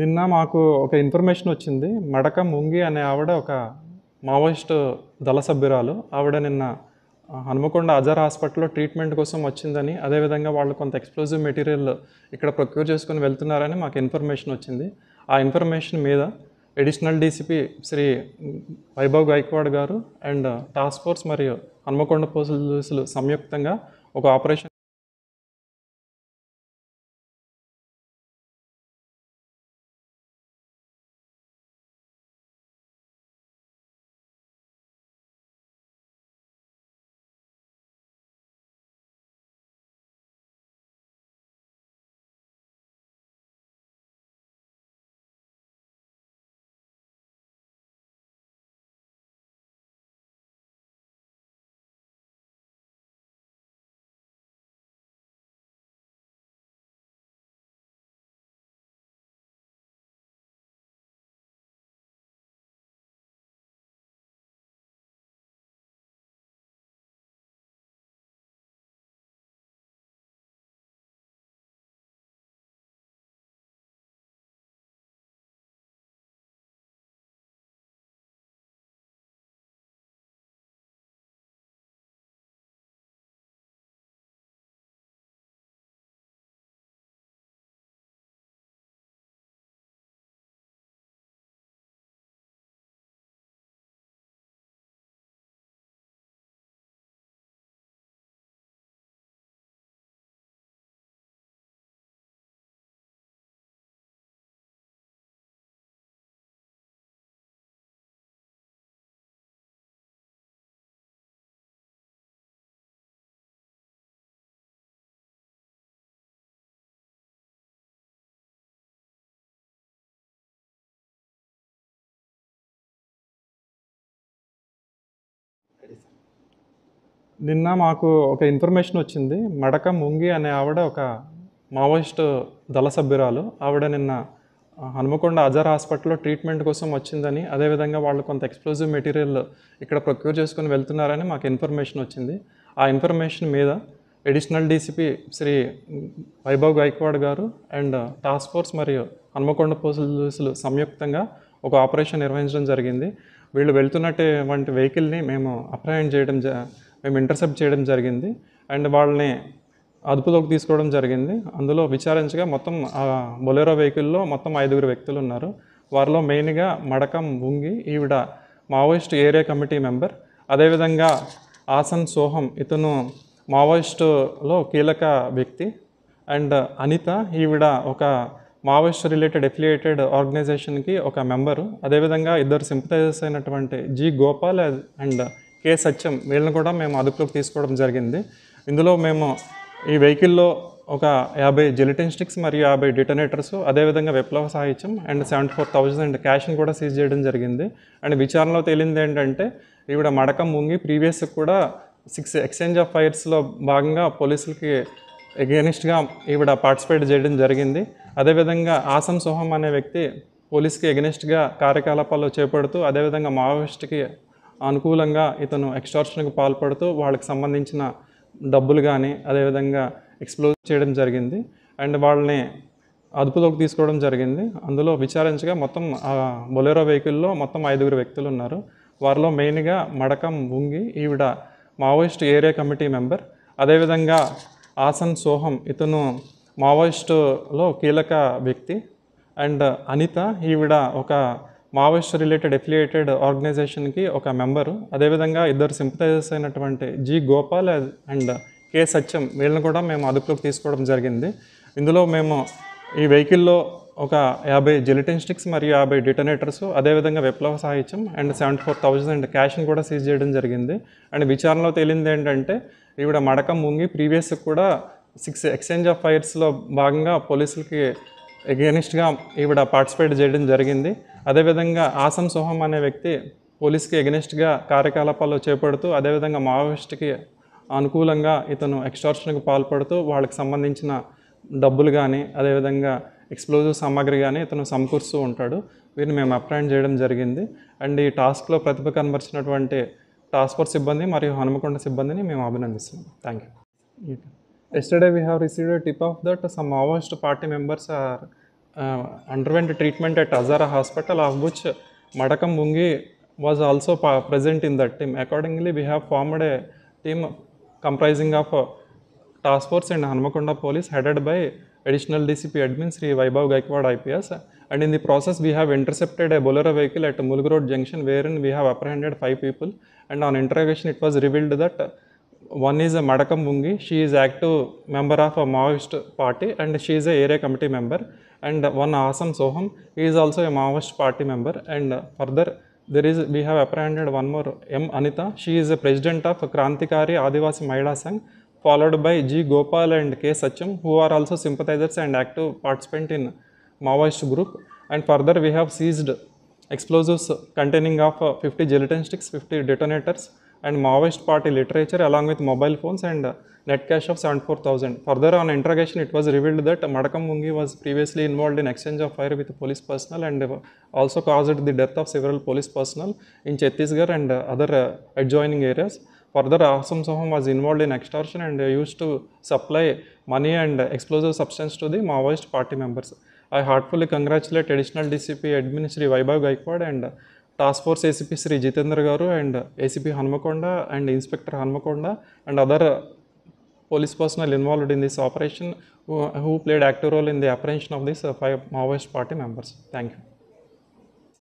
నిన్న మాకు ఒక ఇన్ఫర్మేషన్ వచ్చింది మడక ముంగి అనే ఆవిడ ఒక మావోయిస్ట్ దళ సభ్యురాలు ఆవిడ నిన్న హనుమకొండ అజర్ హాస్పిటల్లో ట్రీట్మెంట్ కోసం వచ్చిందని అదేవిధంగా వాళ్ళు కొంత ఎక్స్ప్లోజివ్ మెటీరియల్ ఇక్కడ ప్రొక్యూర్ చేసుకుని వెళ్తున్నారని మాకు ఇన్ఫర్మేషన్ వచ్చింది ఆ ఇన్ఫర్మేషన్ మీద additional DCP Shri Vaibhav Gaikwad garu and task force మరియు హనుమకొండ పోలీసులు సంయుక్తంగా ఒక ఆపరేషన్ నిన్న మాకు ఒక ఇన్ఫర్మేషన్ వచ్చింది మడక ముంగి అనే ఆవిడ ఒక మావోయిస్ట్ దళ సభ్యురాలు ఆవిడ నిన్న హనుమకొండ అజర్ హాస్పిటల్లో ట్రీట్మెంట్ కోసం వచ్చిందని అదేవిధంగా వాళ్ళు కొంత ఎక్స్ప్లోజివ్ మెటీరియల్ ఇక్కడ ప్రొక్యూర్ చేసుకుని వెళ్తున్నారని మాకు ఇన్ఫర్మేషన్ వచ్చింది ఆ ఇన్ఫర్మేషన్ మీద additional DCP Shri Vaibhav Gaikwad garu and task force మరియు హనుమకొండ పోలీసులు సంయుక్తంగా ఒక ఆపరేషన్ నిర్వహించడం జరిగింది వీళ్ళు వెళ్తున్నటువంటి వెహికల్ని మేము అప్రహెండ్ చేయడం మేము ఇంటర్సెప్ట్ చేయడం జరిగింది అండ్ వాళ్ళని అదుపులోకి తీసుకోవడం జరిగింది అందులో విచారించగా మొత్తం బొలేరో వెహికల్లో మొత్తం ఐదుగురు వ్యక్తులు ఉన్నారు వారిలో మెయిన్గా మడకం ఉంగి ఈవిడ మావోయిస్ట్ ఏరియా కమిటీ మెంబర్ అదేవిధంగా ఆసన్ సోహం ఇతను మావోయిస్టులో కీలక వ్యక్తి అండ్ అనిత ఈవిడ ఒక మావోయిస్ట్ రిలేటెడ్ ఎఫిలియేటెడ్ ఆర్గనైజేషన్కి ఒక మెంబరు అదేవిధంగా ఇద్దరు సింపతైజర్స్ అయినటువంటి G Gopal and K Satyam వీళ్ళని కూడా మేము అదుపులోకి తీసుకోవడం జరిగింది ఇందులో మేము ఈ వెహికల్లో ఒక యాభై జెలిటిన్ స్టిక్స్ మరియు యాభై డిటనేటర్స్ అదేవిధంగా విప్లవ సాహిత్యం అండ్ సెవెంటీ ఫోర్ థౌజండ్ క్యాష్ని కూడా సీజ్ చేయడం జరిగింది అండ్ విచారణలో తేలింది ఏంటంటే ఈవిడ మడకం ముంగి ప్రీవియస్ కూడా సిక్స్ ఎక్స్చేంజ్ ఆఫ్ ఫైర్స్లో భాగంగా పోలీసులకి ఎగెనిస్ట్గా ఈవిడ పార్టిసిపేట్ చేయడం జరిగింది అదేవిధంగా ఆసం సోహం అనే వ్యక్తి పోలీస్కి ఎగెనిస్ట్గా కార్యకలాపాలు చేపడుతూ అదేవిధంగా మావోయిస్ట్కి అనుకూలంగా ఇతను ఎక్స్టార్షన్కు పాల్పడుతూ వాళ్ళకి సంబంధించిన డబ్బులు కానీ అదేవిధంగా ఎక్స్ప్లోజ్ చేయడం జరిగింది అండ్ వాళ్ళని అదుపులోకి తీసుకోవడం జరిగింది అందులో విచారించగా మొత్తం బొలెరో వెహికల్లో మొత్తం ఐదుగురు వ్యక్తులు ఉన్నారు వారిలో మెయిన్గా మడకం ఉంగి ఈవిడ మావోయిస్ట్ ఏరియా కమిటీ మెంబర్ అదేవిధంగా ఆసన్ సోహం ఇతను మావోయిస్టులో కీలక వ్యక్తి అండ్ అనిత ఈవిడ ఒక మావోయిస్ట్ రిలేటెడ్ ఎఫిలియేటెడ్ ఆర్గనైజేషన్కి ఒక మెంబరు అదేవిధంగా ఇద్దరు సింపతైజర్స్ అయినటువంటి G Gopal and K Satyam వీళ్ళని కూడా మేము అదుపులోకి తీసుకోవడం జరిగింది ఇందులో మేము ఈ వెహికల్లో ఒక యాభై జిలిటిన్ స్టిక్స్ మరియు యాభై డిటనేటర్స్ అదేవిధంగా విప్లవ సాహిత్యం అండ్ సెవెంటీ ఫోర్ థౌజండ్ క్యాష్ని కూడా సీజ్ చేయడం జరిగింది అండ్ విచారణలో తేలింది ఏంటంటే ఈవిడ మడక ముంగి ప్రీవియస్ కూడా సిక్స్ ఎక్స్చేంజ్ ఆఫ్ ఫైర్స్లో భాగంగా పోలీసులకి ఎగెనిస్ట్గా ఈవిడ పార్టిసిపేట్ చేయడం జరిగింది అదేవిధంగా ఆసం సోహం అనే వ్యక్తి పోలీస్కి ఎగెనిస్ట్గా కార్యకలాపాలు చేపడుతూ అదేవిధంగా మావోయిస్ట్కి అనుకూలంగా ఇతను ఎక్స్టార్షన్కి పాల్పడుతూ వాళ్ళకి సంబంధించిన డబ్బులు కానీ అదేవిధంగా ఎక్స్ప్లోజివ్ సామాగ్రి కానీ ఇతను సమకూరుస్తూ ఉంటాడు వీరిని మేము అప్రాయింట్ చేయడం జరిగింది అండ్ ఈ టాస్క్లో ప్రతిభ కనబరిచినటువంటి టాస్క్ ఫోర్స్ సిబ్బంది మరియు హనుమకొండ సిబ్బందిని మేము అభినందిస్తున్నాం thank you Yesterday we have received a tip off that some Maoist party members are uh, underwent treatment at Azara hospital of which Madakam Bungi was also present in that team. Accordingly, we have formed a team comprising of task force and Hanmakonda police headed by additional DCP admin Sri Vaibhav Gaikwad IPS and in the process we have intercepted a bolero vehicle at Mulg Road Junction wherein we have apprehended 5 people and on interrogation it was revealed that one is a Madakam Bungi. She is active member of a Maoist party and she is a area committee member. And one Asam Soham is also a Maoist party member. And further, there is we have apprehended one more M. Anita. She is a president of Krantikari Adivasi Mahila Sangh, followed by G. Gopal and K. Sacham, who are also sympathizers and active participant in Maoist group. And further, we have seized explosives containing of 50 gelatin sticks, 50 detonators, and Maoist party literature along with mobile phones and net cash of 74,000. Further on interrogation, it was revealed that Mungi was previously involved in exchange of fire with police personnel and also caused the death of several police personnel in Chhattisgarh and other adjoining areas. Further, Asam Soham was involved in extortion and used to supply money and explosive substance to the Maoist party members. I heartfully congratulate additional DCP Administrative Vaibhav Gaikwad and task force ACP Shri Jitender garu and ACP Hanumakonda and inspector Hanumakonda and other police personnel involved in this operation who played active role in the operation of this five Maoist party members thank you